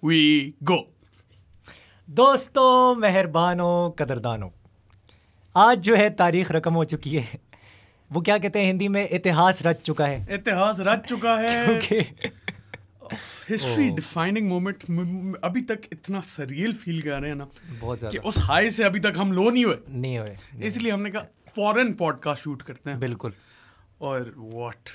we go. दोस्तों मेहरबानों कदरदानों आज जो है तारीख रकम हो चुकी है वो क्या कहते हैं हिंदी में इतिहास रच चुका है इतिहास रच चुका है क्योंकि हिस्ट्री डिफाइनिंग मोमेंट अभी तक इतना सरियल फील कर रहे हैं ना बहुत ज्यादा कि उस हाई से अभी तक हम लो नहीं हुए नहीं हुए इसलिए हमने कहा फॉरेन पॉडकास्ट शूट करते हैं बिल्कुल और व्हाट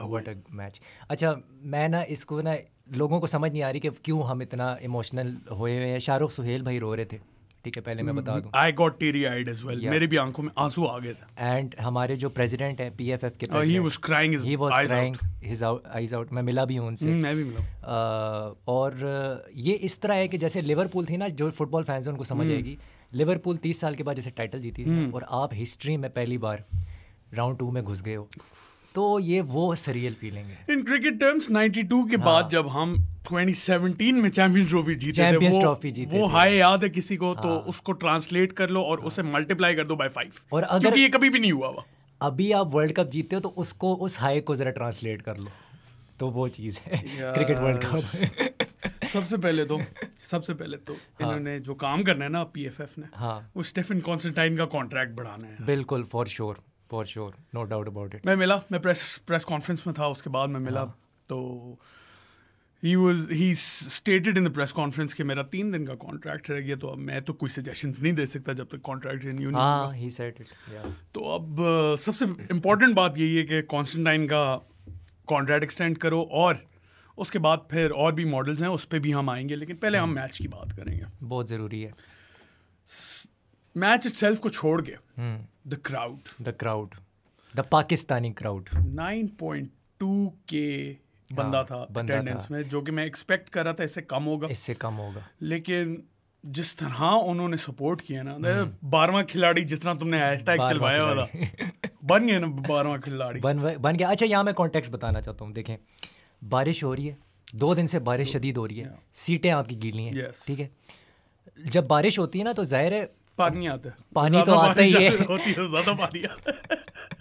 व्हाट अ मैच अच्छा मैं ना इसको ना लोगों को समझ नहीं आ रही कि क्यों हम इतना इमोशनल हुए हुए हैं शाहरुख सुहेल भाई रो रहे थे ठीक है पहले मैं बता hmm, दूं I got teary eyed as well मेरी भी आंखों में आंसू आ गए थे एंड हमारे जो प्रेसिडेंट है पीएफएफ के he was crying he was crying his eyes out मैं मिला भी हूं उनसे hmm, मैं भी मिला uh, और ये इस तरह है कि जैसे लिवरपूल थी ना जो फुटबॉल फैंस हैं उनको समझ hmm. आएगी लिवरपूल तीस साल के बाद जैसे टाइटल जीती थी और आप हिस्ट्री में पहली बार राउंड टू में घुस गए हो तो ये वो सरियल फीलिंग है इन क्रिकेट टर्म्स 92 के हाँ। बाद जब हम 2017 में चैंपियंस ट्रॉफी जीते थे चैंपियंस ट्रॉफी जीते वो हाई याद है किसी को तो हाँ। तो उसको ट्रांसलेट कर लो और हाँ। उसे मल्टीप्लाई कर दो बाय फाइव और अगर ये कभी भी नहीं हुआ हुआ अभी आप वर्ल्ड कप जीते हो तो उसको उस हाई को जरा ट्रांसलेट कर लो तो वो चीज़ है क्रिकेट वर्ल्ड कप सबसे पहले तो सबसे पहले तो हाँ. इन्होंने जो काम करना है ना पीएफएफ ने हाँ. वो स्टेफन कॉन्स्टेंटाइन का कॉन्ट्रैक्ट बढ़ाना है बिल्कुल for sure sure. For sure no doubt about it मैं मिला मैं प्रेस प्रेस कॉन्फ्रेंस में था उसके बाद मैं मिला हाँ। तो he was he stated in the press conference कि मेरा तीन दिन का कॉन्ट्रैक्ट रह गया तो अब मैं तो कोई सजेशन नहीं दे सकता जब तक कॉन्ट्रैक्ट रिन्यू नहीं सेट इट हाँ, तो अब uh, सबसे इम्पोर्टेंट बात यही है कि कॉन्स्टेंटाइन का कॉन्ट्रैक्ट एक्सटेंड करो और उसके बाद फिर और भी मॉडल्स हैं उस पर भी हम आएंगे लेकिन पहले हम मैच हम्म। की बात करेंगे बहुत ज़रूरी है मैच इट को छोड़ के the crowd the The crowd. The Pakistani crowd. के बंदा हाँ, था अटेंडेंस में जो कि मैं एक्सपेक्ट कर रहा था इससे कम होगा इससे कम होगा लेकिन जिस तरह उन्होंने सपोर्ट किया ना हम्म। बारवा खिलाड़ी जिस तरह तुमने हैशटैग चलवाया वाला बन गया ना बारवा खिलाड़ी बन बन गया अच्छा यहाँ मैं कॉन्टेक्स्ट बताना चाहता हूँ देखें बारिश हो रही है दो दिन से बारिश शदीद हो रही है सीटें आपकी गीली हैं ठीक है जब बारिश होती है ना तो ज़ाहिर है पानी आता है पानी तो आता ही है ज्यादा पानी आता है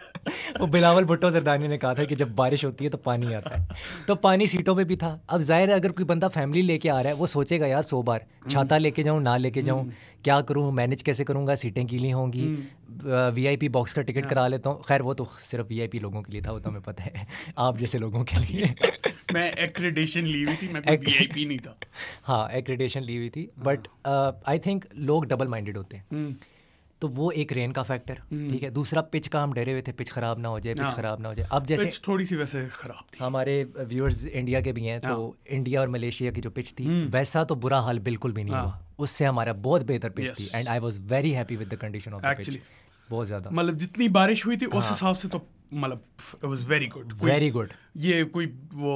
वो बिलावल भुट्टो जरदानी ने कहा था कि जब बारिश होती है तो पानी आता है तो पानी सीटों पे भी था अब जाहिर है अगर कोई बंदा फैमिली लेके आ रहा है वो सोचेगा यार सो बार छाता हम्म। लेके जाऊँ ना लेके जाऊँ हम्म। क्या करूँ मैनेज कैसे करूँगा सीटें गीली होंगी वीआईपी हम्म। बॉक्स का टिकट हाँ। करा लेता हूँ खैर वो तो सिर्फ वीआईपी लोगों के लिए था वो तो हमें पता है आप जैसे लोगों के लिए मैं एक्रेडेशन ली हुई थी मैं वीआईपी नहीं था हाँ एक्रेडेशन ली हुई थी बट आई थिंक लोग डबल माइंडेड होते हैं तो वो एक रेन का फैक्टर हम्म। ठीक है दूसरा पिच का हम डरे हुए थे पिच खराब ना हो जाए पिच हाँ। खराब ना हो जाए अब जैसे पिच थोड़ी सी वैसे खराब थी हमारे व्यूअर्स इंडिया के भी हैं तो इंडिया हाँ। और मलेशिया की जो पिच थी हम्म। वैसा तो बुरा हाल बिल्कुल भी नहीं हाँ। हुआ उससे हमारा बहुत बेहतर पिच थी and I was very happy with the condition of pitch बहुत ज्यादा मतलब जितनी बारिश हुई थी उस हिसाब से तो मतलब it was very good very good ये कोई वो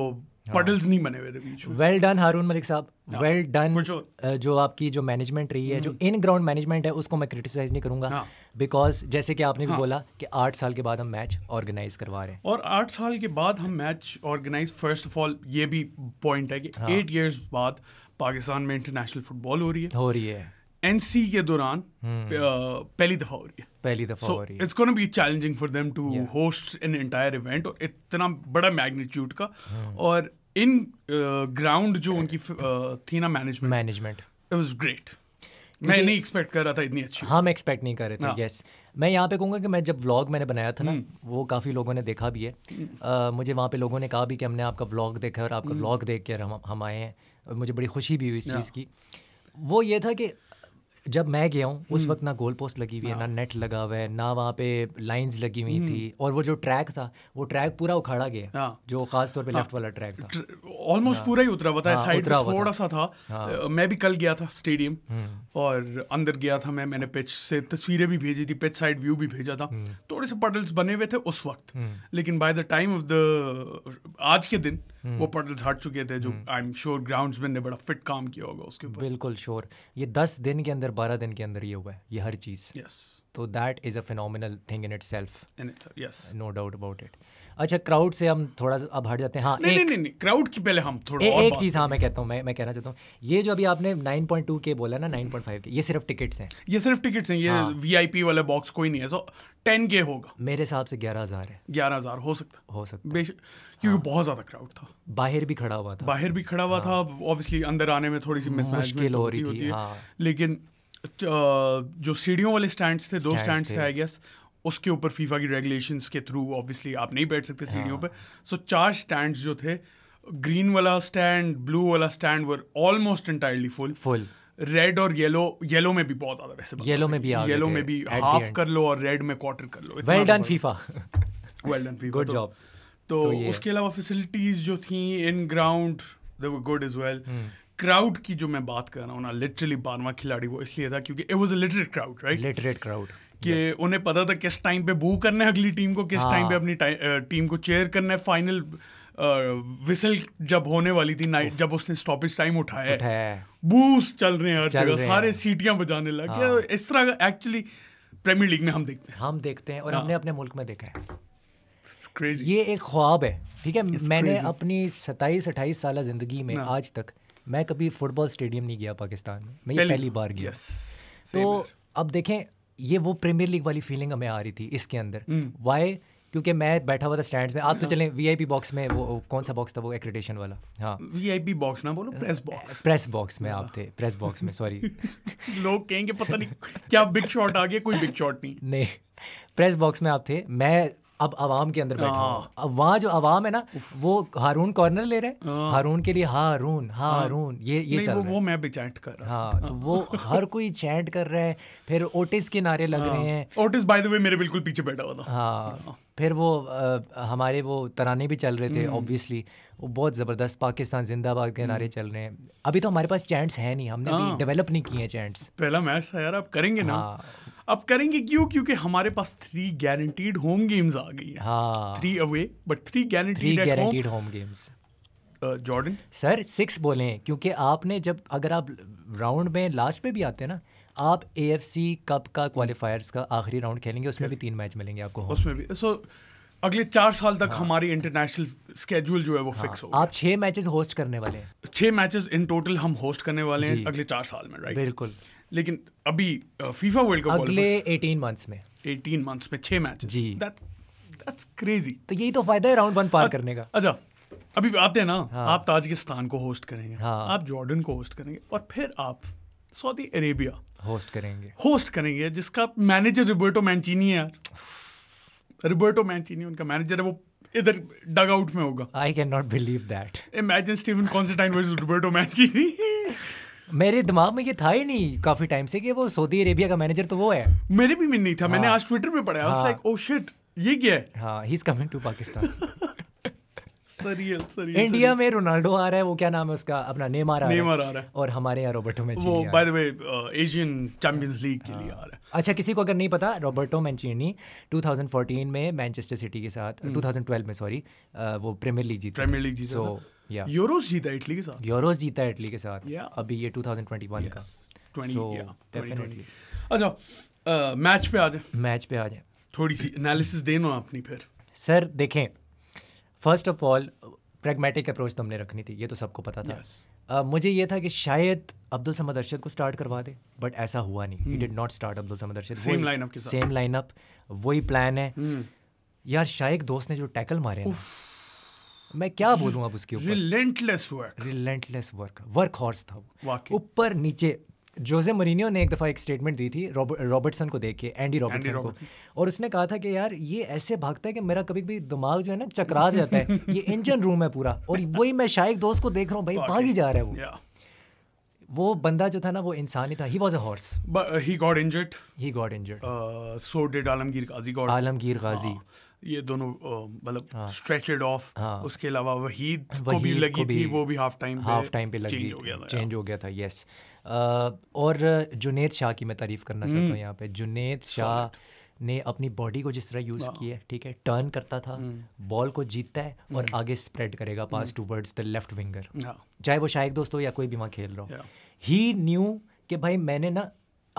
पडल्स हाँ। नहीं बने हुए थे बीच में वेल डन हारून मलिक साहब वेल हाँ। डन जो आपकी जो मैनेजमेंट रही है जो इन ग्राउंड मैनेजमेंट है उसको मैं क्रिटिसाइज नहीं करूंगा बिकॉज हाँ। जैसे कि आपने भी बोला कि आठ साल के बाद हम मैच ऑर्गेनाइज करवा रहे हैं और आठ साल के बाद हम match organise first of all ये भी पॉइंट है कि एट ईयर्स बाद पाकिस्तान में इंटरनेशनल फुटबॉल हो रही है हो रही है एनसी के दौरान हम्म। पहली दफा हो रही है पहली दफा so, हो रही है it's gonna be challenging for them to host an entire event और इतना बड़ा मैग्नीट्यूड का हाँ। और इन ग्राउंड जो उनकी थी ना management management it was great मैं नहीं एक्सपेक्ट कर रहा था इतनी अच्छी हम हाँ, एक्सपेक्ट नहीं कर रहे थे यस हाँ। मैं यहाँ पे कहूँगा कि मैं जब व्लॉग मैंने बनाया था ना हम्म। वो काफ़ी लोगों ने देखा भी है आ, हम्म। मुझे वहाँ पे लोगों ने कहा भी कि हमने आपका व्लॉग देखा और आपका व्लॉग देख कर हम हम आए हैं मुझे बड़ी खुशी भी हुई इस चीज़ की वो ये था कि जब मैं गया हूँ उस हम्म। वक्त ना गोल पोस्ट लगी हुई है ना नेट हाँ। लगा हुआ है ना वहाँ पे लाइंस लगी हुई हम्म। थी और वो जो ट्रैक था वो ट्रैक पूरा उखाड़ा गया हाँ। जो खास तौर पे लेफ्ट हाँ। वाला ट्रैक था ऑलमोस्ट पूरा ही उतरा हुआ था साइड थोड़ा सा था मैं भी कल गया था स्टेडियम हम्म। और अंदर गया था मैं मैंने पिच से तस्वीरें भी भेजी थी पिच साइड व्यू भी भेजा था थोड़े से पटल्स बने हुए थे उस वक्त लेकिन by the time of the आज के दिन हम्म। वो पटल्स हट चुके थे जो आई एम श्योर ग्राउंड्समैन ने बड़ा फिट काम किया होगा उसके ऊपर बिल्कुल श्योर ये दस दिन के अंदर बारह दिन के अंदर ये हुआ है ये हर चीज़ yes. तो that is a phenomenal thing in itself in it yes no doubt about it अच्छा क्राउड से हम थोड़ा अब हट जाते हैं हाँ नहीं, एक, नहीं, नहीं, क्राउड की पहले हम थोड़ा ए, एक चीज़ हाँ मैं कहता हूँ मैं मैं कहना चाहता हूँ ये जो अभी आपने नाइन पॉइंट टू के बोला ना नाइन पॉइंट फाइव के ये सिर्फ टिकट्स हैं ये सिर्फ टिकट्स हैं ये वी आई पी वाला बॉक्स कोई नहीं है सो टेन के होगा मेरे हिसाब से ग्यारह हज़ार है ग्यारह हज़ार हो सकता हो सकता बेश क्योंकि हाँ। बहुत ज़्यादा क्राउड था बाहर भी खड़ा हुआ था बाहर भी खड़ा हुआ था ऑब्वियसली हाँ। अंदर आने में थोड़ी सी मुश्किल हो रही थी हाँ। लेकिन जो सीढ़ियों वाले स्टैंड थे दो स्टैंड थे आई गेस उसके ऊपर फीफा की रेगुलेशन के थ्रू ऑब्वियसली आप नहीं बैठ सकते सीढ़ियों हाँ। पर सो चार स्टैंड जो थे ग्रीन वाला स्टैंड ब्लू वाला stand were almost entirely full full red और येलो येलो में भी बहुत ज्यादा वैसे येलो में भी येलो में भी हाफ कर लो और रेड में क्वार्टर कर लो well done FIFA well done FIFA good job तो, तो, तो उसके अलावा फैसिलिटीज जो थी in ground they were good is well crowd की जो मैं बात कर रहा हूँ ना लिटरली बारवा खिलाड़ी वो इसलिए था क्योंकि it was a literate crowd right literate crowd कि yes. उन्हें पता था किस टाइम पे बू करना है अगली टीम को किस टाइम पे हाँ। अपनी टीम को चेयर करना है फाइनल विसल जब होने वाली थी नाइट जब उसने स्टॉपेज टाइम उठाया बूस चल रहे हैं हर जगह सारे सीटियां बजाने लगे हाँ. इस तरह का एक्चुअली प्रीमियर लीग में हम देखते हैं हम देखते हैं और हाँ. हमने अपने मुल्क में देखा है ये एक ख्वाब है ठीक है It's मैंने crazy. अपनी सताईस अट्ठाईस साल ज़िंदगी में हाँ। आज तक मैं कभी फुटबॉल स्टेडियम नहीं गया पाकिस्तान में मैं पहली, पहली बार गया yes, तो अब देखें ये वो प्रीमियर लीग वाली फीलिंग हमें आ रही थी इसके अंदर वाई हम्म। क्योंकि मैं बैठा हुआ था स्टैंड्स में आप तो चले वीआईपी बॉक्स में वो कौन सा बॉक्स था वो एक्रेडिटेशन वाला हाँ वीआईपी बॉक्स ना बोलो प्रेस बॉक्स प्रेस बॉक्स में आप थे प्रेस बॉक्स में सॉरी लोग कहेंगे पता नहीं क्या बिग शॉट आ गया कोई बिग शॉट नहीं नहीं प्रेस बॉक्स में आप थे मैं अब आवाम के अंदर बैठा हाँ। अब वहाँ जो आवाम है ना वो हारून कॉर्नर ले रहे हैं हाँ। हारून के लिए हारून हाँ। हारून ये ये चल वो, मैं भी चैट कर रहा हाँ तो वो हर कोई चैट कर रहा है फिर ओटिस के नारे लग रहे हैं ओटिस बाय द वे मेरे बिल्कुल पीछे बैठा हुआ था हाँ फिर वो आ, हमारे वो तराने भी चल रहे थे ऑब्वियसली हम्म। वो बहुत ज़बरदस्त पाकिस्तान जिंदाबाद के नारे हम्म। चल रहे हैं अभी तो हमारे पास चैंट्स हैं नहीं हमने डेवलप नहीं किए हैं चैंट्स पहला मैच था यार आप करेंगे ना अब करेंगे क्यों क्योंकि हमारे पास थ्री गारंटीड होम गेम्स आ गई हाँ three away but three guaranteed home games Jordan sir six बोले क्योंकि आपने जब अगर आप राउंड में लास्ट में भी आते हैं ना आप ए कप का क्वालिफायर्स का आखिरी राउंड खेलेंगे उसमें भी तीन मैच मिलेंगे आपको उसमें भी सो अगले चार साल तक हाँ। हमारी इंटरनेशनल स्केड्यूल जो है वो हाँ। फिक्स हो आप छह मैचेस होस्ट करने वाले हैं छह मैचेस इन टोटल हम होस्ट करने वाले हैं अगले चार साल में राइट बिल्कुल लेकिन अभी फीफा वर्ल्ड कप अगले 18 मंथ्स में 18 मंथ्स में छह मैचेस जी दैट दैट्स क्रेजी तो यही तो फायदा है राउंड वन पार करने का अच्छा अभी आते हैं ना हाँ. आप ताजिकिस्तान को होस्ट करेंगे हाँ. आप जॉर्डन को होस्ट करेंगे और फिर आप सऊदी अरेबिया होस्ट करेंगे होस्ट करेंगे जिसका मैनेजर रिबर्टो मैंचिनी है यार रिबर्टो मैंचिनी उनका मैनेजर है वो इधर डग आउट में होगा I can not believe that imagine Steven Constantine versus Roberto Mancini मेरे दिमाग में ये था ही नहीं काफी टाइम से कि वो सऊदी अरेबिया का मैनेजर तो वो है मेरे भी में नहीं था मैंने हाँ। आज ट्विटर पे पढ़ा आई लाइक ओ शिट ये क्या है हां he is coming to Pakistan surreal surreal India में रोनाल्डो आ रहा है वो क्या नाम है उसका अपना नेमार आ, नेमार आ रहा है और हमारे यहाँ रोबर्टो मैंचिनी वो by the way Asian Champions League के लिए आ रहा है हाँ। अच्छा किसी को अगर नहीं पता रोबर्टो मैंचिनी 2014 में मैनचेस्टर सिटी के साथ 2012 हम्म। में सॉरी uh, वो प्रीमियर लीग जीती प्रीमियर लीग जीती सो यूरोस जीता इटली के साथ यूरोस जीता इटली के साथ अभी ये 2021 का 20 डेफिनेटली अच्छा मैच पे आ जाए मैच पे आ जाए थोड़ी सी एनालिसिस अपनी फिर सर देखें फर्स्ट ऑफ ऑल अप्रोच तो हमने रखनी थी ये तो सबको पता था yes. uh, मुझे ये था कि शायद अब्दुल समद अरशद को स्टार्ट करवा दे बट ऐसा हुआ नहीं he did not start Abdul Samad Arshad same lineup same lineup वही प्लान है hmm. यार शायक दोस्त ने जो टैकल मारे मैं क्या बोलूँ अब उसके ऊपर relentless work relentless work workhorse था वो ऊपर नीचे जोजे मरीनियो ने एक दफ़ा एक स्टेटमेंट दी थी रॉबर्टसन को देख के एंडी रॉबर्टसन को और उसने कहा था कि यार ये ऐसे भागता है कि मेरा कभी भी दिमाग जो है ना चकरा जाता है ये इंजन रूम है पूरा और वही मैं शायद दोस्त को देख रहा हूँ भाई भाग ही जा रहा है वो वो बंदा जो था ना वो इंसान ही था he was a horse he got injured he got injured so dead Alamgir Ghazi got Alamgir Ghazi ये दोनों मतलब स्ट्रेचेड हाँ। ऑफ हाँ। उसके अलावा वहीद को भी लगी को भी, थी वो भी हाफ टाइम हाफ टाइम पे लगी चेंज हो गया था यस और जुनेद शाह की मैं तारीफ करना चाहता हूँ हम्म। यहाँ पे जुनेद शाह ने अपनी बॉडी को जिस तरह यूज़ किया है ठीक है टर्न करता था बॉल हम्म। को जीतता है और हम्म। आगे स्प्रेड करेगा pass towards the left winger चाहे वो शायक दोस्त हो या कोई भी वहाँ खेल रहा हो ही न्यू कि भाई मैंने ना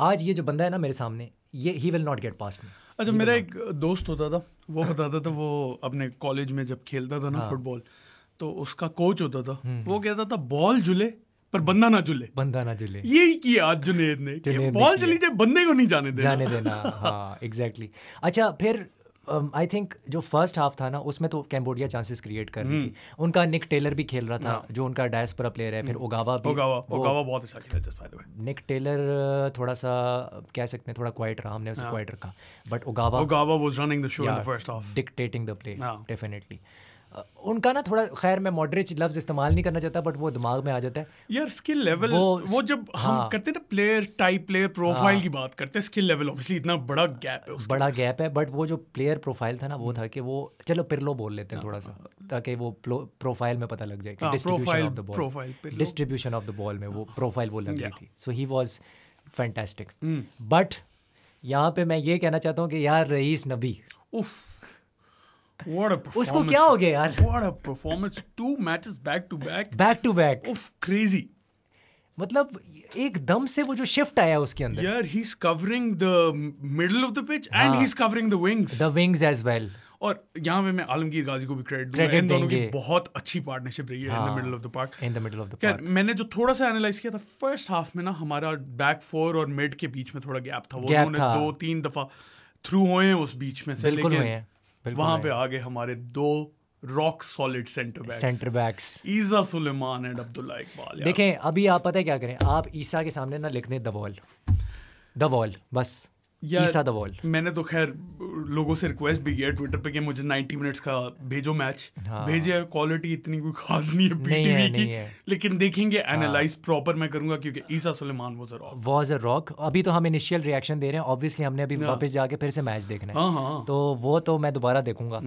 आज ये जो बंदा है ना मेरे सामने ये he will not get past में अच्छा मेरा एक दोस्त होता था वो हाँ। बताता था वो अपने कॉलेज में जब खेलता था ना हाँ। फुटबॉल तो उसका कोच होता था हम्म, वो हम्म। कहता था बॉल झुले पर बंदा ना झुले बंदा ना झुले यही किया आज जुनेद ने बॉल चली जाए बंदे को नहीं जाने देना जाने देना हाँ एग्जैक्टली अच्छा फिर आई um, थिंक जो फर्स्ट हाफ था ना उसमें तो कैम्बोडिया चांसेस क्रिएट कर रही थी हम्म। उनका निक टेलर भी खेल रहा था हाँ। जो उनका डायस्परा प्लेयर है फिर ओगावा हम्म। भी ओगावा ओगावा बहुत अच्छा खेला just by the way Nick Taylor थोड़ा सा कह सकते हैं थोड़ा क्वाइट रहा हमने उसे क्वाइट रखा but Ogawa Ogawa was running the show in the first half dictating the play definitely उनका ना थोड़ा खैर मैं मॉडरेट लफ्ज इस्तेमाल नहीं करना चाहता बट वो दिमाग में आ जाता है यार स्किल लेवल वो, वो जब हाँ, हम करते हैं ना प्लेयर टाइप प्लेयर प्रोफाइल हाँ, की बात करते हैं स्किल लेवल ऑब्वियसली इतना बड़ा गैप है बड़ा गैप है बट वो जो प्लेयर प्रोफाइल था ना वो हम्म। था कि वो चलो पिरलो बोल लेते हैं हाँ, थोड़ा हाँ, सा हाँ। ताकि वो प्रोफाइल में पता लग जाए डिस्ट्रीब्यूशन ऑफ द बॉल में वो प्रोफाइल वो लग गई थी so he was fantastic but यहाँ पे मैं ये कहना चाहता हूँ कि यार रईस नबी उफ़ व्हाट अ परफॉर्मेंस उसको क्या हो गया यार what a performance two matches back to back back to back उफ क्रेजी मतलब एकदम से वो जो शिफ्ट आया उसके अंदर यार he is covering the middle of the pitch and he is covering the wings the wings as well और यहाँ पे मैं आलमगीर गाजी को भी क्रेडिट दूंगा इन दोनों की बहुत अच्छी पार्टनरशिप रही है in the middle of the park in the middle of the park मैंने जो थोड़ा सा एनालाइज किया था फर्स्ट हाफ में ना हमारा बैक फोर और मिड के बीच में थोड़ा गैप था वो उन्होंने दो तीन दफा थ्रू हुए हैं उस बीच में से लेकिन वहां पे आगे हमारे दो rock solid centre backs centre backs Isa Suleman and Abdullah Iqbal देखें अभी आप पता है क्या करें आप ईसा के सामने ना लिख दें द वॉल द वॉल बस ईसा द वॉल मैंने तो खैर लोगों से रिक्वेस्ट भी किया ट्विटर पे कि मुझे 90 मिनट्स का भेजो मैच हाँ। भेजे क्वालिटी इतनी कोई खास नहीं है पीटीवी की नहीं है। लेकिन देखेंगे एनालाइज हाँ। प्रॉपर मैं करूंगा क्योंकि Isa Suleman was a rock was a rock अभी तो हम इनिशियल रिएक्शन दे रहे हैं ऑब्वियसली हमने अभी हाँ। वापस जाके फिर से मैच देखना है हाँ, हाँ। तो वो तो मैं दोबारा देखूंगा but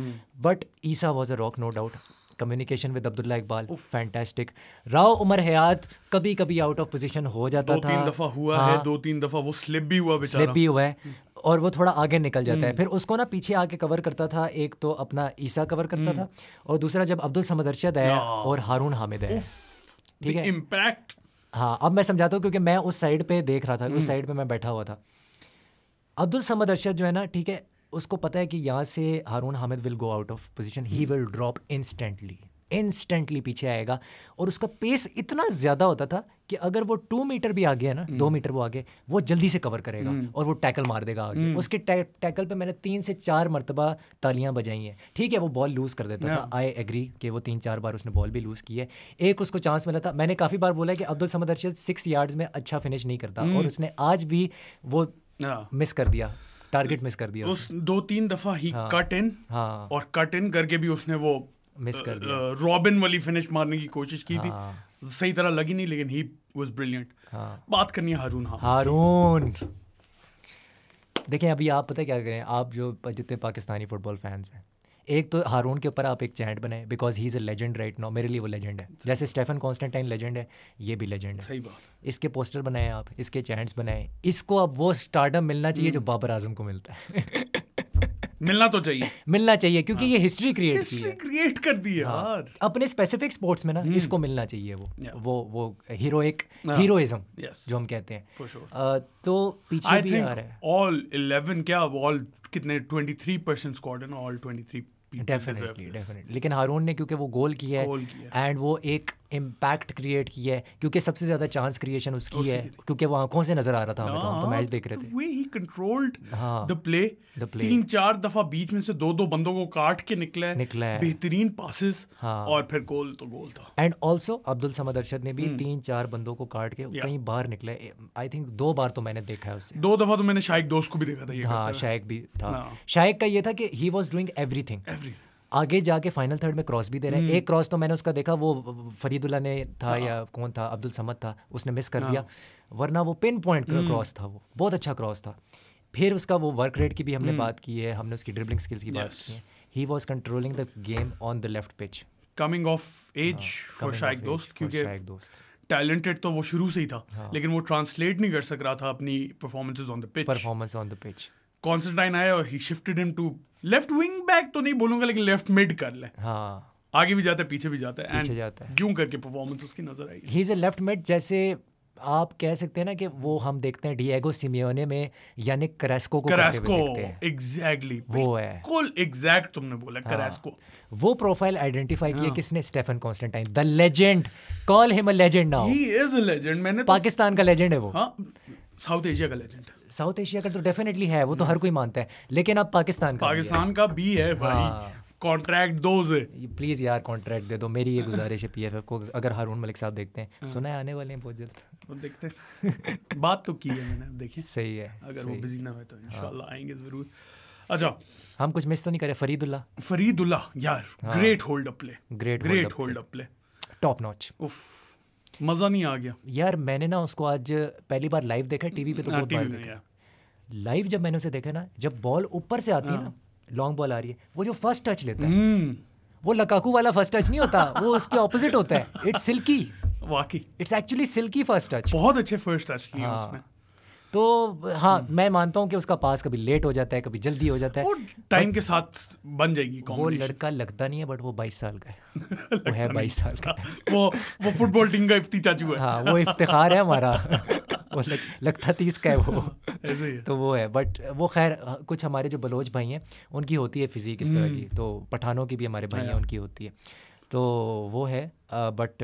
hmm. Isa was a rock no doubt communication with Abdullah Iqbal fantastic Rao Umar Hayat कभी कभी आउट ऑफ पोजिशन हो जाता था दफा हुआ है हाँ। दो तीन दफा वो स्लिप भी हुआ स्लिप भी हुआ है और वो थोड़ा आगे निकल जाता है हम्म। फिर उसको ना पीछे आके कवर करता था एक तो अपना ईसा कवर करता हम्म। था और दूसरा जब अब्दुल समद अरशद है और हारून हामिद है ठीक है इम्पैक्ट हाँ अब मैं समझाता हूँ क्योंकि मैं उस साइड पे देख रहा था उस साइड हम्म। पे मैं बैठा हुआ था अब्दुल समद अरशद जो है ना ठीक है उसको पता है कि यहाँ से Haroon Hamid will go out of position he will drop instantly instantly पीछे आएगा और उसका पेस इतना ज़्यादा होता था कि अगर वो टू मीटर भी आगे है ना hmm. दो मीटर वो आगे वो जल्दी से कवर करेगा hmm. और वो टैकल मार देगा आगे hmm. उसके टै, टैकल पे मैंने तीन से चार मरतबा तालियां बजाई हैं ठीक है वो बॉल लूज़ कर देता था आई एग्री कि वो तीन चार बार उसने बॉल भी लूज़ की है एक उसको चांस मिला था मैंने काफ़ी बार बोला कि अब्दुल समद अरशद सिक्स यार्ड्स में अच्छा फिनिश नहीं करता और उसने आज भी वो मिस कर दिया टारगेट मिस कर दिया उस दो तीन दफा ही कट इन और कट इन करके भी उसने वो मिस कर दिया रॉबिन वाली फिनिश मारने की कोशिश की थी हाँ। सही तरह लगी नहीं लेकिन ही वाज ब्रिलियंट बात करनी है हारून हारून देखें अभी आप पता क्या करें आप जो जितने पाकिस्तानी फुटबॉल फैंस हैं एक तो हारून के ऊपर आप एक चैट बनाए because he is a legend right now मेरे लिए वो लेजेंड है जैसे स्टेफन कॉन्स्टेंटाइन लेजेंड है ये भी लेजेंड है सही बात इसके पोस्टर बनाए आप इसके चैट्स बनाए इसको अब वो स्टार्टअप मिलना चाहिए जो हम्म। बाबर आजम को मिलता है मिलना तो चाहिए मिलना चाहिए क्योंकि हाँ। ये हिस्ट्री क्रिएट हिस्ट्री क्रिएट कर दी है हाँ। अपने स्पेसिफिक स्पोर्ट्स में ना हम्म। इसको मिलना चाहिए वो yeah. वो वो हीरोइक हीरोइज्म हाँ। जो हम कहते हैं sure. आ, तो पीछे I भी आ रहा है ऑल 11 क्या ऑल कितने 23 परसेंट स्क्वाड है ना ऑल 23 डेफिनेटली डेफिनेटली लेकिन हारून ने क्योंकि वो गोल किया है एंड वो एक इम्पैक्ट क्रिएट किया है क्योंकि सबसे ज़्यादा चांस क्रिएशन उसकी है क्योंकि वो आंखों से नजर आ रहा था हमें तो हम तो मैच हाँ, देख रहे तो थे वे he controlled the play the play तीन चार दफा बीच में से दो दो बंदों को काट के निकला है निकला है बेहतरीन पासिस हाँ और फिर गोल तो गोल था एंड ऑल्सो अब्दुल समद अरशद ने भी हम्म। तीन चार बंदों को काट के कहीं बाहर निकले आई थिंक दो बार तो मैंने देखा है उसे दो दफा तो मैंने शायक दोस्त को भी देखा था हाँ शायक भी था हाँ। शायक का ये था कि he was doing everything everything आगे जाके फाइनल थर्ड में क्रॉस भी दे रहे हैं हम्म। एक क्रॉस तो मैंने उसका देखा वो फरीदुल्ला ने था हाँ। या कौन था अब्दुल समद था उसने मिस कर हाँ। दिया वरना वो पिन पॉइंट क्रॉस था वो बहुत अच्छा क्रॉस था फिर उसका वो वर्क रेट की भी हमने हम्म। बात की है हमने उसकी ड्रिबलिंग स्किल्स की बात की है he was controlling the game on the left pitch coming off as for Shayak Dost क्योंकि दोस्त टैलेंटेड तो वो शुरू से ही था हाँ. लेकिन वो ट्रांसलेट नहीं कर सक रहा था अपनी performances on the pitch performance on the pitch Constantine आया और he shifted him to left wing back तो नहीं बोलूंगा लेकिन लेफ्ट मिड कर ले हाँ आगे भी जाता है पीछे भी जाता है पीछे जाता है यूं करके परफॉर्मेंस उसकी नजर आएगी he is a left mid जैसे आप कह सकते हैं ना कि वो हम देखते हैं डिएगो सिमियोने में यानी करेस्को को करेस्को एग्जैक्टली exactly, वो है कुल एग्जैक्ट तुमने बोला हाँ, करेस्को वो प्रोफाइल आइडेंटिफाई किया किसने Stephen Constantine the legend call him a legend now he is a legend मैंने तो- पाकिस्तान का लेजेंड है वो हाँ, साउथ एशिया का लेजेंड साउथ एशिया का तो डेफिनेटली है वो तो हर कोई मानता है लेकिन अब पाकिस्तान का पाकिस्तान का भी है भाई कॉन्ट्रैक्ट हाँ। दो से प्लीज़ यार कॉन्ट्रैक्ट दे दो मेरी ये गुजारिश है पीएफएफ को अगर हारून मलिक साहब देखते हैं हाँ। सुना है आने वाले हैं बहुत जल्द वो देखते हैं बात तो की है मैंने देखिए सही है अगर सही वो बिजी ना हो तो इंशाल्लाह हाँ। आएंगे ज़रूर अच्छा हम कुछ मिस तो नहीं करें फरीदुल्ला फरीदुल्ला यार great hold up play great great hold up play top notch उफ़ मजा नहीं आ गया यार मैंने ना उसको आज पहली बार लाइव देखा टीवी पे तो हाँ, बहुत बार देखा लाइव जब मैंने उसे देखा ना जब बॉल ऊपर से आती है ना लॉन्ग हाँ। बॉल आ रही है वो जो फर्स्ट टच लेता है हम्म। वो लकाकू वाला फर्स्ट टच नहीं होता वो उसके ऑपोजिट होता है इट्स सिल्की वाकई it's actually silky first touch बहुत अच्छे फर्स्ट टच लिए हाँ। उसने तो हाँ हम्म। मैं मानता हूँ कि उसका पास कभी लेट हो जाता है कभी जल्दी हो जाता है टाइम के साथ बन जाएगी वो लड़का लगता नहीं है बट वो बाईस साल का है वो है बाईस साल का वो वो फुटबॉल टीम का इफ्ती चाचू है हाँ वो इफ्तार है हमारा वो लग, लगता तीस का है वो ऐसे ही है। तो वो है बट वो खैर कुछ हमारे जो बलोच भाई हैं उनकी होती है फिजिक इस तरह की हम्म। तो पठानों की भी हमारे भाई हैं हाँ। उनकी होती है तो वो है बट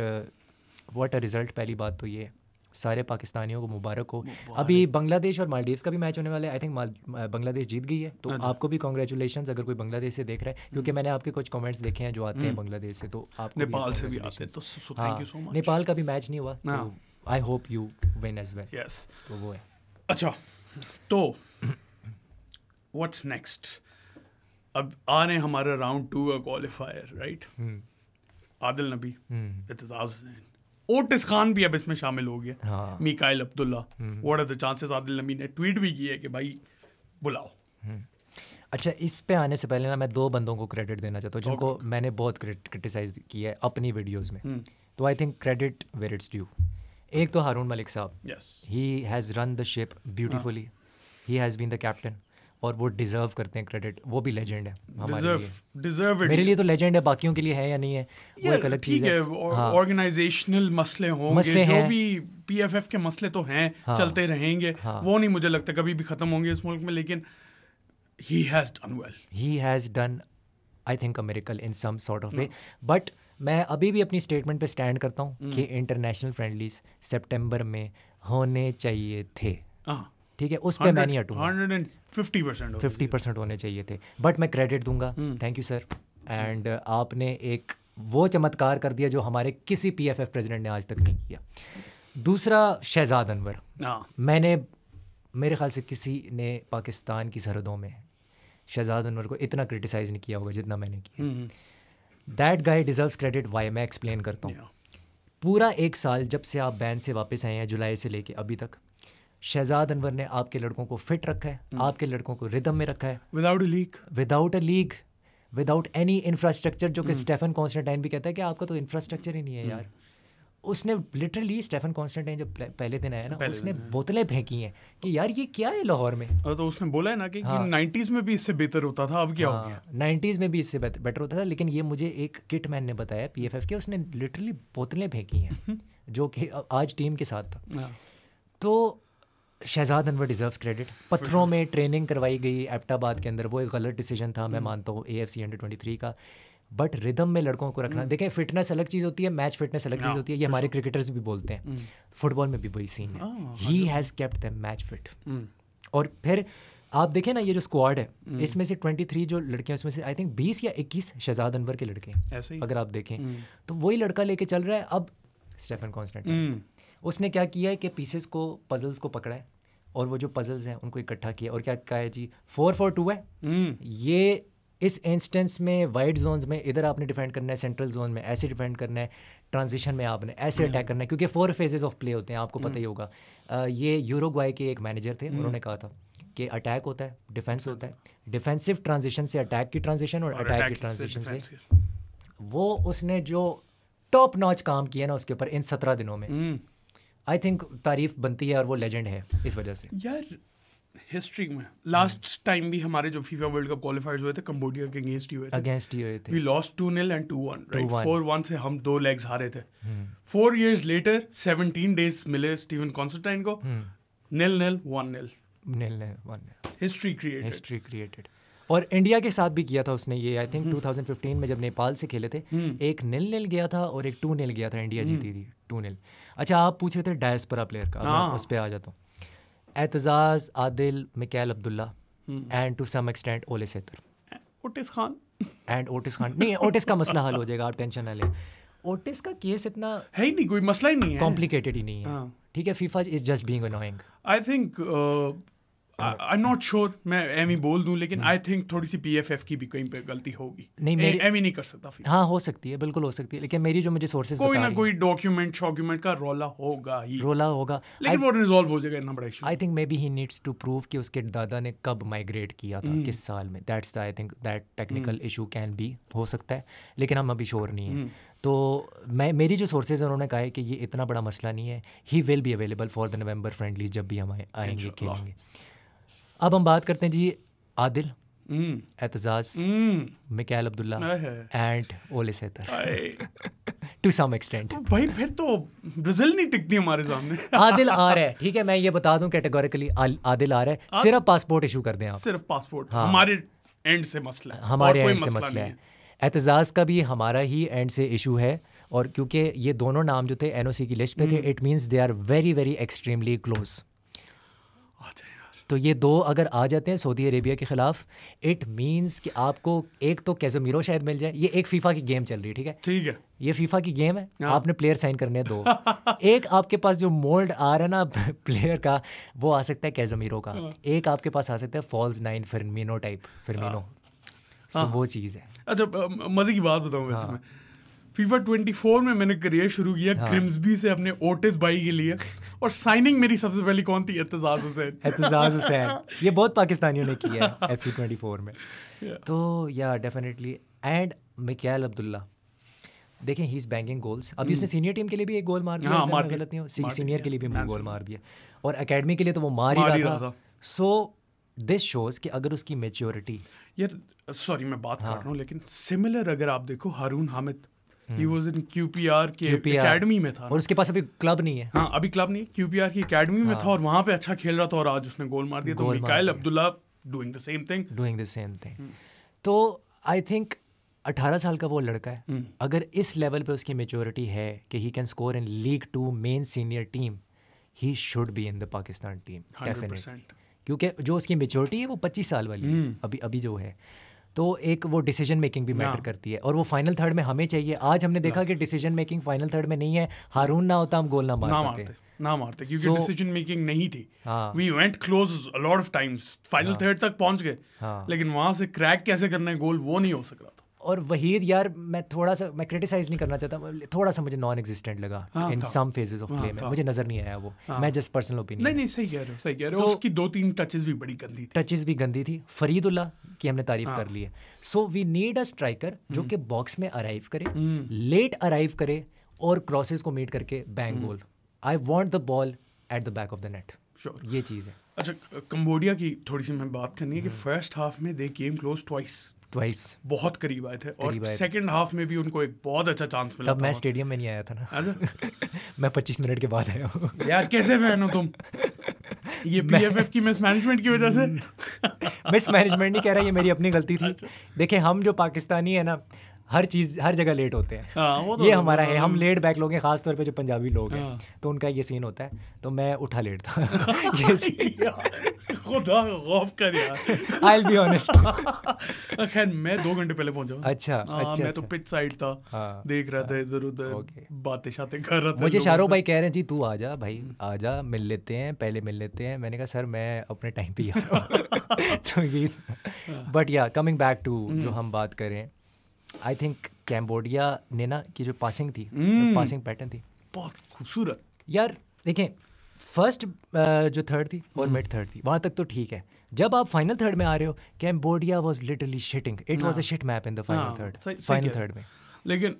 वाट अ रिज़ल्ट पहली बात तो ये है सारे पाकिस्तानियों को मुबारक हो अभी बांग्लादेश और मालदीव्स का भी मैच होने वाला है आई थिंक बांग्लादेश जीत गई है तो हाँ आपको भी कॉन्ग्रेचुलेशन अगर कोई बांग्लादेश से देख रहा है हम्म। क्योंकि मैंने आपके कुछ कमेंट्स देखे हैं जो आते हैं हम्म। बांग्लादेश से तो आप नेपाल से भी आते हैं तो हाँ, नेपाल का भी मैच नहीं हुआ I hope you when as well yes तो वो है अच्छा तो वट्स नेक्स्ट अब आ रहे हमारा राउंड टू का qualifier hmm. Right Adil Nabi Etzaz Hussain Otis Khan भी अब इसमें शामिल हो गया हाँ। Mikail Abdullah what are the chances Adil Nabi ने ट्वीट भी किया कि भाई बुलाओ हम्म। अच्छा इस पे आने से पहले ना मैं दो बंदों को क्रेडिट देना चाहता हूँ जिनको मैंने बहुत क्रिटिसाइज किया है अपनी वीडियोज में हम्म। तो I think credit where it's due एक तो हारून मलिक साहब he has run the ship beautifully he has been the captain और वो डिजर्व करते हैं क्रेडिट वो भी लेजेंड है हमारे deserve, लिए मेरे लिए तो लेजेंड है बाकियों के लिए है या नहीं है वो एक अलग चीज है ऑर्गेनाइजेशनल हाँ. मसले होंगे मसले जो भी पीएफएफ के मसले तो हैं हाँ, चलते रहेंगे हाँ, वो नहीं मुझे लगता कभी भी खत्म होंगे इस मुल्क में लेकिन he has done well he has done I think a miracle in some sort of way but मैं अभी भी अपनी स्टेटमेंट पे स्टैंड करता हूँ hmm. कि इंटरनेशनल फ्रेंडलीज सितंबर में होने चाहिए थे हाँ। ठीक है उस पर मैं नहीं हटूंगा hundred and fifty percent fifty percent होने चाहिए थे बट मैं क्रेडिट दूंगा थैंक यू सर एंड आपने एक वो चमत्कार कर दिया जो हमारे किसी पी एफ एफ प्रेजिडेंट ने आज तक नहीं किया दूसरा शहजाद अनवर हाँ। मैंने मेरे ख्याल से किसी ने पाकिस्तान की सरहदों में शहजाद अनवर को इतना क्रिटिसाइज नहीं किया होगा जितना मैंने किया that guy deserves credit why मैं एक्सप्लेन करता हूँ yeah. पूरा एक साल जब से आप बैन से वापस आए हैं जुलाई से लेके अभी तक शहजाद अनवर ने आपके लड़कों को फिट रखा है हम्म। आपके लड़कों को रिदम में रखा है without league without a league without any infrastructure जो कि हम्म। स्टेफन कॉन्स्टेंटाइन भी कहता है कि आपका तो इंफ्रास्ट्रक्चर ही नहीं है हम्म। यार उसने लिटरली स्टेफन कॉन्स्टेंटाइन जब पहले दिन आया ना उसने बोतलें फेंकी हैं कि यार ये क्या है लाहौर में तो उसने बोला है ना कि, हाँ, नाइन्टीज में भी इससे बेहतर होता था अब क्या हाँ, हो गया नाइन्टीज हाँ, में भी इससे बेटर होता था लेकिन ये मुझे एक किट मैन ने बताया पी एफ एफ के उसने लिटरली बोतलें फेंकी हैं जो कि आज टीम के साथ था हाँ। तो शहजाद अनवर डिजर्व्स क्रेडिट पत्थरों में ट्रेनिंग करवाई गई एप्टाबाद के अंदर वो एक गलत डिसीजन था मैं मानता हूँ A F C under twenty three का बट रिदम में लड़कों को रखना hmm. देखें फिटनेस अलग चीज़ होती है मैच फिटनेस अलग चीज़ होती है ये हमारे क्रिकेटर्स भी बोलते हैं फुटबॉल hmm. में भी वही सीन है he has kept the match fit और फिर आप देखें ना ये जो स्क्वाड है hmm. इसमें से 23 जो लड़के हैं उसमें से आई थिंक 20 या 21 शहजाद अनवर के लड़के हैं अगर आप देखें तो वही लड़का लेके चल रहा है अब स्टेफन कॉन्स्टेंट उसने क्या किया है कि पीसेस को पजल्स को पकड़ा है और वो जो पजल्स हैं उनको इकट्ठा किया और क्या कहा है जी फोर फोर टू है mm. ये इस इंस्टेंस में वाइड जोन्स में इधर आपने डिफेंड करना है सेंट्रल जोन में ऐसे डिफेंड करना है ट्रांजिशन में आपने ऐसे अटैक हम्म। करना है क्योंकि फोर फेजेस ऑफ प्ले होते हैं आपको पता ही हम्म। होगा आ, ये यूरोगवाई के एक मैनेजर थे उन्होंने कहा था कि अटैक होता है डिफेंस होता है डिफेंसिव ट्रांजिशन से अटैक की ट्रांजिशन और, अटैक की ट्रांजिशन से, से वो उसने जो टॉप नॉच काम किया ना उसके ऊपर इन सत्रह दिनों में आई थिंक तारीफ बनती है और वो लेजेंड है इस वजह से यार हिस्ट्री में लास्ट टाइम भी हमारे जो फीफा वर्ल्ड कप क्वालिफायर्स हुए थे कंबोडिया के अगेंस्ट ही हुए थे अगेंस्ट ही हुए थे वी लॉस्ट 2 0 एंड 2-1 राइट 4-1 से हम दो लेग्स हारे थे 4 इयर्स लेटर 17 डेज मिले स्टीवन कॉन्स्टेंटाइन को nil nil 1-0 nil nil 1-0 history created history created और इंडिया के साथ भी किया था उसने ये आई थिंक 2015 में जब नेपाल से खेले थे हम्म। एक निल निल गया था और एक टू निल गया था इंडिया हम्म। जीती थी टू निल अच्छा आप पूछ रहे थे डायस्परा प्लेयर का हाँ। उस पर आ जाता हूँ Etzaz Adil Mikail Abdullah and to some extent Ole Setter Otis Khan and Otis Khan नहीं ओटिस का मसला हल हो जाएगा आप टेंशन ना लें ओटिस का केस इतना है ही नहीं कोई मसला ही नहीं है कॉम्प्लिकेटेड ही नहीं है हाँ। ठीक है FIFA is just being annoying I think I not sure मैं एम ही बोल दूं लेकिन आई थिंक थोड़ी सी पीएफएफ की भी कहीं पे गलती होगी नहीं मेरी ही नहीं कर सकता फिर हाँ हो सकती है बिल्कुल हो सकती है लेकिन मेरी जो मुझे सोर्सेज कोई ना कोई डॉक्यूमेंट शॉक्यूमेंट का रोला होगा ही रोला होगा लेकिन वो रिजॉल्व हो जाएगा इतना बड़ा I think maybe he needs to prove कि उसके दादा ने कब माइग्रेट किया था हम्म। किस साल में that's I think that technical issue can भी हो सकता है लेकिन हम अभी श्योर नहीं है हम्म। तो मैं मेरी जो सोर्सेज हैं उन्होंने कहा है कि ये इतना बड़ा मसला नहीं है he will be available for the November friendlies जब भी हम आएंगे खेलेंगे अब हम बात करते हैं जी Adil hmm. Etzaz hmm. Mikail Abdullah and Ole Setter to some extent भाई फिर तो ब्राजील नहीं टिकती हमारे सामने आदिल आ रहा है ठीक है मैं ये बता दूं कैटेगोरिकली आदिल आ रहा है आ... सिर्फ पासपोर्ट इशू कर दें आप सिर्फ पासपोर्ट हाँ। हमारे एंड से मसला है हमारे एंड से मसला है, एतजाज का भी हमारा ही एंड से इशू है और क्योंकि ये दोनों नाम जो थे एनओसी की लिस्ट पे थे it means they are very very extremely close अच्छा तो ये दो अगर आ जाते हैं सऊदी अरेबिया के ख़िलाफ़ इट मीन्स कि आपको एक तो कैजमीरो शायद मिल जाए ये एक फीफा की गेम चल रही है ठीक है ठीक है ये फीफा की गेम है हाँ। आपने प्लेयर साइन करने दो एक आपके पास जो मोल्ड आ रहा है ना प्लेयर का वो आ सकता है कैजमीरो का हाँ। एक आपके पास आ सकता है false nine Firmino type Firmino so वो चीज़ है अच्छा मज़े की बात बताऊँ वैसे हाँ। मैं फीफा 24 में मैंने करियर शुरू किया हाँ। क्रिम्सबी से अपने ओटिस भाई के लिए और साइनिंग मेरी सबसे पहली कौन थी एतजाज हुसैन एतजाज हुसैन ये बहुत पाकिस्तानियों ने किया है एफसी 24 में yeah. तो या डेफिनेटली एंड मिकैल अब्दुल्ला देखें ही इज़ बैंकिंग गोल्स अभी hmm. उसने सीनियर टीम के लिए भी एक गोल मार दिया हाँ, मार गलत नहीं हो सीनियर के लिए भी गोल मार दिया और अकेडमी के लिए तो वो मार ही रहा था सो दिस शोज कि अगर उसकी मेच्योरिटी यार सॉरी मैं बात कर हाँ। रहा हूँ लेकिन सिमिलर अगर आप देखो Haroon Hamid he was in Q P R के अकेडमी में था और उसके पास अभी क्लब नहीं है हाँ अभी क्लब नहीं क्यू पी आर की अकेडमी में था हाँ। और वहां पे अच्छा खेल रहा था और आज उसने गोल मार दिया तो Mikail Abdullah doing the same thing doing the same thing तो आई थिंक अठारह साल का वो लड़का है हम्म। अगर इस लेवल पे उसकी मेच्योरिटी है कि he can score in league two main senior team he should be in the Pakistan team definitely क्योंकि जो उसकी मेच्योरिटी है वो पच्चीस साल वाली है हम्म। अभी अभी जो है तो एक वो डिसीजन मेकिंग भी मैटर हाँ। करती है और वो फाइनल थर्ड में हमें चाहिए आज हमने देखा हाँ। कि डिसीजन मेकिंग फाइनल थर्ड में नहीं है हारून ना होता हम गोल ना मारते ना मारते क्योंकि डिसीजन so, मेकिंग नहीं थी we went close lot of times final third तक पहुंच गए हाँ। लेकिन वहां से क्रैक कैसे करना है गोल वो नहीं हो सक रहा था और वहीद यार मैं थोड़ा सा मैं क्रिटिसाइज नहीं करना चाहता मतलब थोड़ा सा मुझे नॉन एग्जिस्टेंट लगा in some phases of play में मुझे नजर नहीं आया वो हाँ। मैं जस्ट पर्सनल ओपिनियन नहीं नहीं सही कह रहे हो सही कह रहे हो तो उसकी दो तीन टचेस भी बड़ी गंदी थी टचेस भी गंदी थी फरीदुल्ला की हमने तारीफ हाँ। कर ली है so we need a striker जो हम्म। कि बॉक्स में अराइव करे लेट हम्म। अराइव करे और क्रॉसेस को मीट करके bang goal I want the ball at the back of the net sure ये चीज़ है अच्छा कंबोडिया की थोड़ी सी मैं बात करनी है कि फर्स्ट हम्म। हाफ में they came close twice twice बहुत करीब आए थे और सेकंड हाफ में भी उनको एक बहुत अच्छा चांस मिला तब मैं स्टेडियम में नहीं आया था ना अच्छा। मैं 25 मिनट के बाद आया हूँ यार कैसे फैन हो तुम ये पीएफएफ की मिस मैनेजमेंट की वजह से मिस मैनेजमेंट नहीं कह रहा ये मेरी अपनी गलती थी अच्छा। देखिए हम जो पाकिस्तानी है ना हर चीज़ हर जगह लेट होते हैं हाँ, वो तो ये हमारा तो है हम लेट बैक लोग हैं खास तौर पे जो पंजाबी लोग हैं हाँ। तो उनका ये सीन होता है तो मैं उठा लेट था ये खुदा खौफ कर यार आई बी ऑनेस्ट खैर मैं दो घंटे पहले पहुंचा अच्छा हाँ, अच्छा मैं तो पिच अच्छा। साइड था देख रहा था इधर उधर बातें कर रहा था मुझे शाहरुख भाई कह रहे हैं जी तू आ जा भाई हम्म। आ जा मिल लेते हैं पहले मिल लेते हैं मैंने कहा सर मैं अपने टाइम पे आ रहा बट या कमिंग बैक टू जो हम बात करें आई थिंक कैम्बोडिया ने ना की जो पासिंग थी mm. पासिंग पैटर्न थी बहुत खूबसूरत यार देखें फर्स्ट uh, जो थर्ड थी और मिड hmm. थर्ड थी वहाँ तक तो ठीक है जब आप फाइनल थर्ड में आ रहे हो Cambodia was literally shitting it was a shit map in the final third final third में लेकिन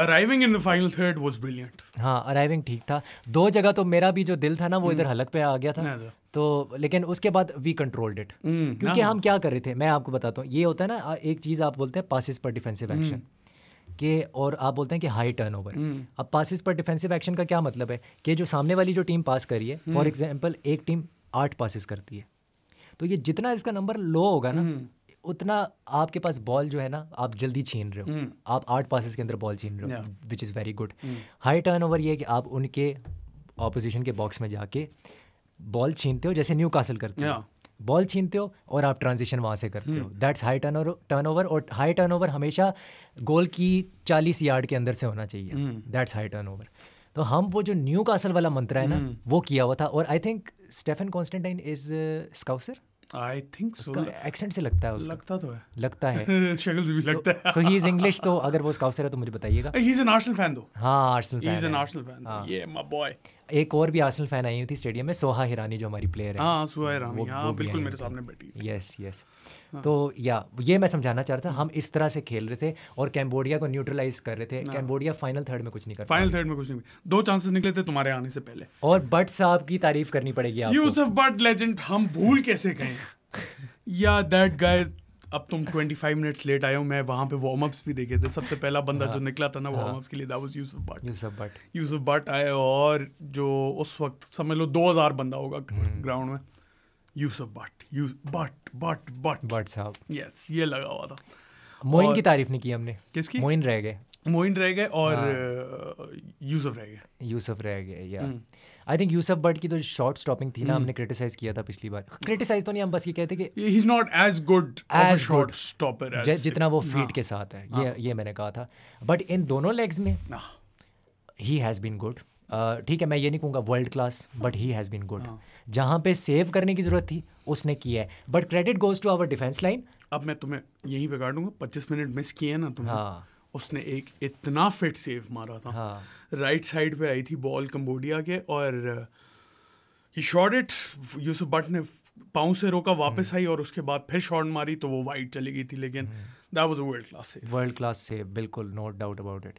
arriving in the final third was brilliant हाँ अराइविंग ठीक था दो जगह तो मेरा भी जो दिल था ना वो हम्म। इधर हलक पे आ गया था तो लेकिन उसके बाद वी कंट्रोल्ड इट क्योंकि हम क्या कर रहे थे मैं आपको बताता हूँ ये होता है ना एक चीज़ आप बोलते हैं पासिस पर डिफेंसिव एक्शन के और आप बोलते हैं कि हाई टर्न ओवर अब पासिस पर डिफेंसिव एक्शन का क्या मतलब है कि जो सामने वाली जो टीम पास करी है फॉर एग्जाम्पल हम्म। एक टीम आठ पासिस करती है तो ये जितना इसका नंबर लो होगा ना हम्म। उतना आपके पास बॉल जो है ना आप जल्दी छीन रहे हो mm. आप आठ पासिस के अंदर बॉल छीन रहे हो which is very good high turnover ये है कि आप उनके ऑपोजिशन के बॉक्स में जाके बॉल छीनते हो जैसे न्यू कासल करते yeah. हो बॉल छीनते हो और आप ट्रांजिशन वहाँ से करते हो that's high turn turnover और हाई टर्न ओवर हमेशा गोल की चालीस यार्ड के अंदर से होना चाहिए दैट्स हाई टर्न ओवर तो हम वो जो न्यू कासल वाला मंत्र है ना हम्म। वो किया हुआ था और I think Stephen Constantine is Scouser I think so. Accent से लगता है उसका लगता तो है लगता है शक्ल से भी लगता है सो ही इज इंग्लिश तो अगर वो स्काउसर है तो मुझे बताइएगा he is an Arsenal fan though हां Arsenal fan he is an Arsenal fan ये माय बॉय एक और भी आर्सेनल फैन आई हुई थी स्टेडियम में सोहा हिरानी जो हमारी प्लेयर है हाँ सोहा हिरानी वो, हाँ वो बिल्कुल मेरे सामने बैठी यस यस हाँ। तो या ये मैं समझाना चाह रहा था हम इस तरह से खेल रहे थे और कैम्बोडिया को न्यूट्रलाइज कर रहे थे कैम्बोडिया फाइनल थर्ड में कुछ नहीं कर फाइनल थर्ड में कुछ नहीं दो चांसेस निकले थे तुम्हारे आने से पहले और बट साहब की तारीफ करनी पड़ेगी यूसफ बट लेजेंड हम भूल कैसे गए या दैट गाय अब तुम 25 मिनट्स लेट आए हो मैं वहाँ पे वार्म अप्स भी देखे थे सबसे पहला बंदा जो हाँ। निकला था ना वार्म हाँ। अप्स के लिए दैट वाज यूसुफ भट्ट यूसुफ भट्ट यूसुफ भट्ट आए और जो उस वक्त समझ लो 2000 बंदा होगा ग्राउंड हम्म। में यूसुफ भट्ट यू बट बट बट बट साहब यस ये लगा हुआ था मोइन की तारीफ नहीं की हमने किसकी मोइन रह गए मोइन रह गए और हाँ। यूसुफ रह गए यूसुफ रह गए या I hmm. Think Yousuf Butt की तो शॉर्ट स्टॉपिंग थी ना हम्म। हमने क्रिटिसाइज किया था पिछली बार क्रिटिसाइज तो नहीं हम बस ये कहते कि he is not as good as shot stopper as जितना वो फीट हाँ। के साथ है हाँ। ये ये मैंने कहा था बट इन दोनों लेग्स में ही हैज़ बीन गुड ठीक है मैं ये नहीं कहूँगा world class but he has been good जहाँ पे सेव करने की ज़रूरत थी उसने किया है but credit goes to our defence line अब मैं तुम्हें यहीं पे काटूंगा पच्चीस मिनट मिस किए ना तुम्हें हाँ उसने एक इतना फिट सेव मारा था हाँ. राइट साइड पे आई थी बॉल कंबोडिया के और he shot it Yousuf Butt ने पाँव से रोका वापस हम्म। आई और उसके बाद फिर शॉट मारी तो वो वाइट चली गई थी लेकिन that was world class save world class save बिल्कुल no doubt about it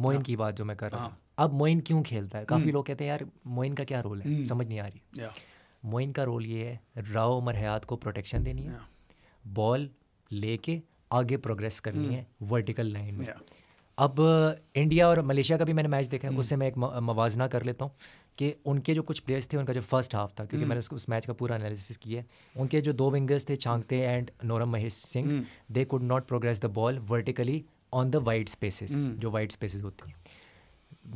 Moin की बात जो मैं कर रहा हाँ. अब मोइन क्यों खेलता है काफ़ी हम्म। लोग कहते हैं यार मोइन का क्या रोल है हम्म। समझ नहीं आ रही मोइन का रोल ये है राव उमर हयात को प्रोटेक्शन देनी है बॉल लेके आगे प्रोग्रेस करनी हम्म। है वर्टिकल लाइन में अब इंडिया uh, और मलेशिया का भी मैंने मैच देखा है हम्म। उससे मैं एक uh, मवाजना कर लेता हूँ कि उनके जो कुछ प्लेयर्स थे उनका जो फर्स्ट हाफ था क्योंकि हम्म। मैंने उस मैच का पूरा एनालिसिस किया है उनके जो दो विंगर्स थे Chhangte and Naorem Mahesh Singh they could not progress the ball vertically on the wide spaces जो वाइड स्पेसिस होती हैं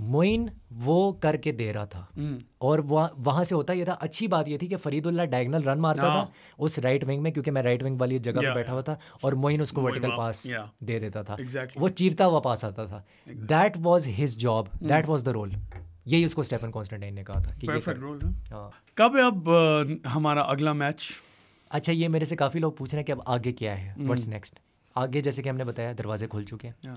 मोइन वो करके दे रहा था हम्म। और वह वहाँ से होता ये था अच्छी बात ये थी कि फरीदुल्ला डायगनल रन मारता था हाँ। उस राइट विंग में क्योंकि मैं राइट विंग वाली जगह पर बैठा हुआ था और मोइन उसको वर्टिकल पास दे देता था वो चीरता हुआ पास आता था that was his job that was the role यही उसको स्टेफन कॉन्स्टेंटाइन ने कहा था कि Perfect रोल हाँ कब अब हमारा अगला मैच अच्छा ये मेरे से काफ़ी लोग पूछ रहे हैं कि अब आगे क्या है व्हाट्स हम्म। नेक्स्ट आगे जैसे कि हमने बताया दरवाजे खुल चुके हैं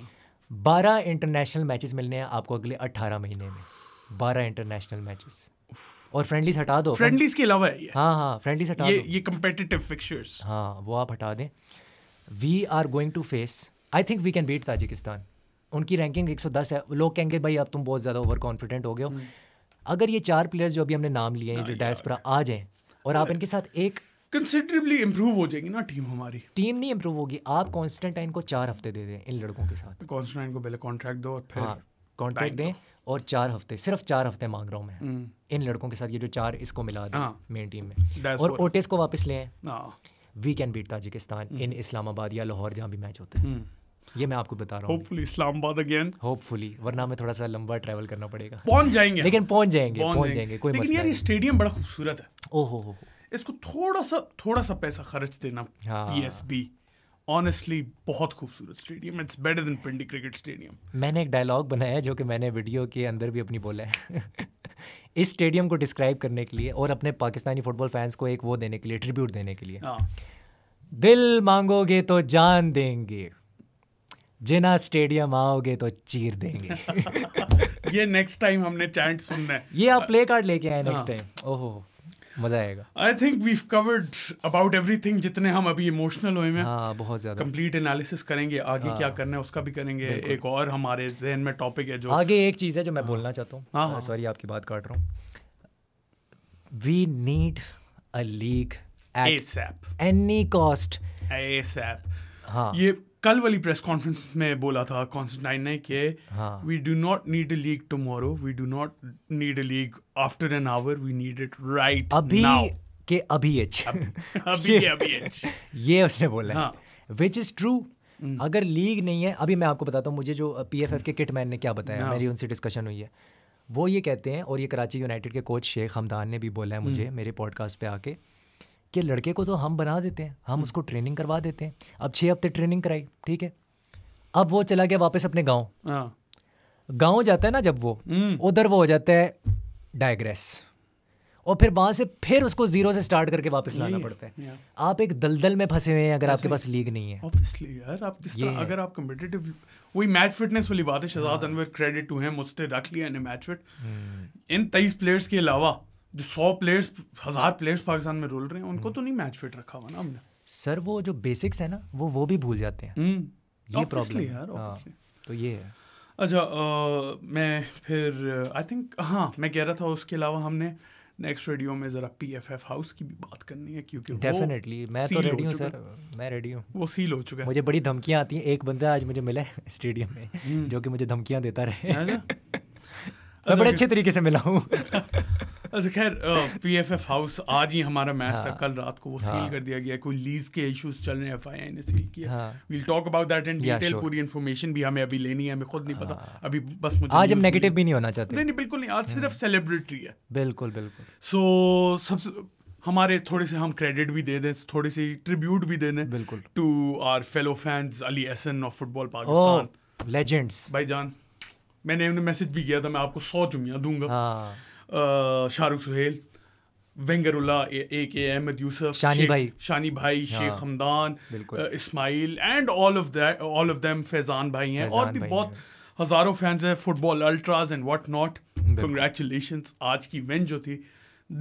बारह इंटरनेशनल मैचेस मिलने हैं आपको अगले अट्ठारह महीने में बारह इंटरनेशनल मैचेस और फ्रेंडलीज हटा दो फ्रेंडलीज के अलावा है ये हाँ हाँ फ्रेंडलीज हटा ये, दो ये फिक्चर्स हाँ वो आप हटा दें we are going to face I think we can beat Tajikistan उनकी रैंकिंग 110 है लोग कहेंगे भाई अब तुम बहुत ज़्यादा ओवर कॉन्फिडेंट हो गए हो हम्म। अगर ये चार प्लेयर्स जो अभी हमने नाम लिए हैं हाँ, जो डायस्परा आ जाएं और आप हाँ। इनके साथ एक कंसिडरेबली इम्प्रूव हो जाएगी ना टीम हमारी टीम नहीं इम्प्रूव होगी आप कॉन्स्टेंटाइन को चार हफ्ते दे दें इन लड़कों के साथ कॉन्स्टेंटाइन को पहले कॉन्ट्रैक्ट दो और फिर हाँ, कॉन्ट्रैक्ट दें और चार हफ्ते सिर्फ चार हफ्ते मांग रहा हूँ मैं हम्म। इन लड़कों के साथ ये जो चार इसको मिला दें मेन हाँ। टीम में और ओटेस को वापस लें we can beat Tajikistan in Islamabad या लाहौर जहाँ भी मैच होते हैं हम्म। ये मैं आपको बता रहा हूँ इस्लामाबाद अगेन होपफुली वरना हमें थोड़ा सा लंबा ट्रैवल करना पड़ेगा पहुंच जाएंगे लेकिन पहुंच जाएंगे पहुंच जाएंगे कोई मसला यार ये स्टेडियम बड़ा खूबसूरत है ओहो हो इसको थोड़ा सा थोड़ा सा पैसा खर्च देना पी एस बी ऑनेस्टली बहुत खूबसूरत stadium it's better than Pindi cricket stadium मैंने एक डायलॉग बनाया जो कि मैंने वीडियो के अंदर भी अपनी बोला है इस स्टेडियम को डिस्क्राइब करने के लिए और अपने पाकिस्तानी फुटबॉल फैंस को एक वो देने के लिए ट्रिब्यूट देने के लिए हाँ। दिल मांगोगे तो जान देंगे जिना स्टेडियम आओगे तो चीर देंगे ये नेक्स्ट टाइम हमने चैंट सुनना है ये आप प्ले कार्ड लेके आए नेक्स्ट टाइम हाँ। ओहो मजा आएगा I think we covered about everything जितने हम अभी इमोशनल हुए हैं हाँ, बहुत ज्यादा कंप्लीट एनालिसिस करेंगे आगे हाँ, क्या करना है उसका भी करेंगे एक और हमारे जहन में टॉपिक है जो आगे एक चीज़ है जो मैं हाँ। बोलना चाहता हूँ सॉरी हाँ, हाँ। आपकी बात काट रहा हूँ we need a league any cost हाँ ये कल वाली प्रेस कॉन्फ्रेंस में बोला था कॉन्स्टेंटाइन ने कि we do not need a league tomorrow we do not need a league after an hour we need it right अभी के अभी एच अभी के अभी एच ये उसने बोला हाँ. है विच इज ट्रू अगर लीग नहीं है अभी मैं आपको बताता हूँ मुझे जो पीएफएफ के किट मैन ने क्या बताया no. हाँ। मेरी उनसे डिस्कशन हुई है वो ये कहते हैं और ये कराची यूनाइटेड के कोच शेख हमदान ने भी बोला है मुझे हम्म। मेरे पॉडकास्ट पे आके कि लड़के को तो हम बना देते हैं हम हम्म। उसको ट्रेनिंग करवा देते हैं अब छः हफ्ते ट्रेनिंग कराई ठीक है अब वो चला गया वापस अपने गाँव हाँ। गाँव जाता है ना जब वो हम्म। उधर वो हो जाता है डायग्रेस और फिर वहां से फिर उसको जीरो से स्टार्ट करके वापस लाना पड़ता है आप एक दलदल में फंसे हुए हैं अगर आपके पास लीग नहीं है ऑब्वियसली यार आप तरह अगर आप कम्पिटेटिव वही मैच फिटनेस वाली बात है शहजाद हाँ। अनवर क्रेडिट टू हिम उसने रख लिया मैच हम्म। फिट इन तेईस प्लेयर्स के अलावा जो सौ प्लेयर्स हजार प्लेयर्स पाकिस्तान में रोल रहे हैं उनको तो नहीं मैच फिट रखा हुआ ना हमने सर वो जो बेसिक्स है ना वो वो भी भूल जाते हैं हम्म, ये प्रॉब्लम यार हाँ, तो ये है अच्छा आ, मैं फिर आई थिंक हाँ मैं कह रहा था उसके अलावा हमने नेक्स्ट रेडियो में ज़रा पी एफ एफ हाउस की भी बात करनी है क्योंकि डेफिनेटली मैं तो रेडी हूँ सर मैं रेडी हूँ वो सील हो चुका है मुझे बड़ी धमकियाँ आती हैं एक बंदा आज मुझे मिला है स्टेडियम में हम्म। जो कि मुझे धमकियाँ देता रहे अच्छा। मैं बड़े अच्छे तरीके से मिला हूँ अच्छा खैर पी एफ एफ हाउस आज ही हमारा मैच था हाँ। कल रात को वो सील हाँ। कर दिया गया कोई लीज के इश्यूज चल रहे हैं एफ आई आई ने सील किया we'll talk about that in detail पूरी इन्फॉर्मेशन भी हमें अभी लेनी है हमें खुद नहीं पता हाँ। अभी बस मुझे आज हम नेगेटिव भी नहीं होना चाहते नहीं नहीं बिल्कुल नहीं आज सिर्फ सेलिब्रिटी है बिल्कुल बिल्कुल सो सबसे हमारे थोड़े से हम क्रेडिट भी दे दें थोड़ी सी ट्रिब्यूट भी दे दें बिल्कुल to our fellow fans Ali Ahsan of football Pakistan legends भाई जान मैंने उन्हें मैसेज भी किया था मैं आपको सौ जुमिया दूंगा हाँ। शाहरुख सुहेल वेंगरुल्ला ए के अहमद यूसफ शानी भाई शानी भाई हाँ। Sheikh Hamdan Ismail and all of that all of them Faizan भाई हैं और भी बहुत हज़ारों फैंस हैं football ultras and what not congratulation आज की विन जो थी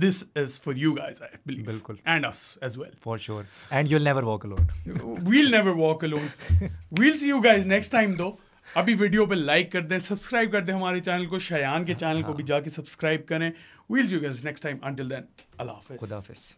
this is for you guys i believe bilkul and us as well for sure and you'll never walk alone we'll never walk alone we'll see you guys next time though अभी video पे like कर दें subscribe कर दें हमारे channel को शयान के channel हाँ, को हाँ। भी जाके सब्सक्राइब करें we'll you guys next time until then अल्लाह हाफिज़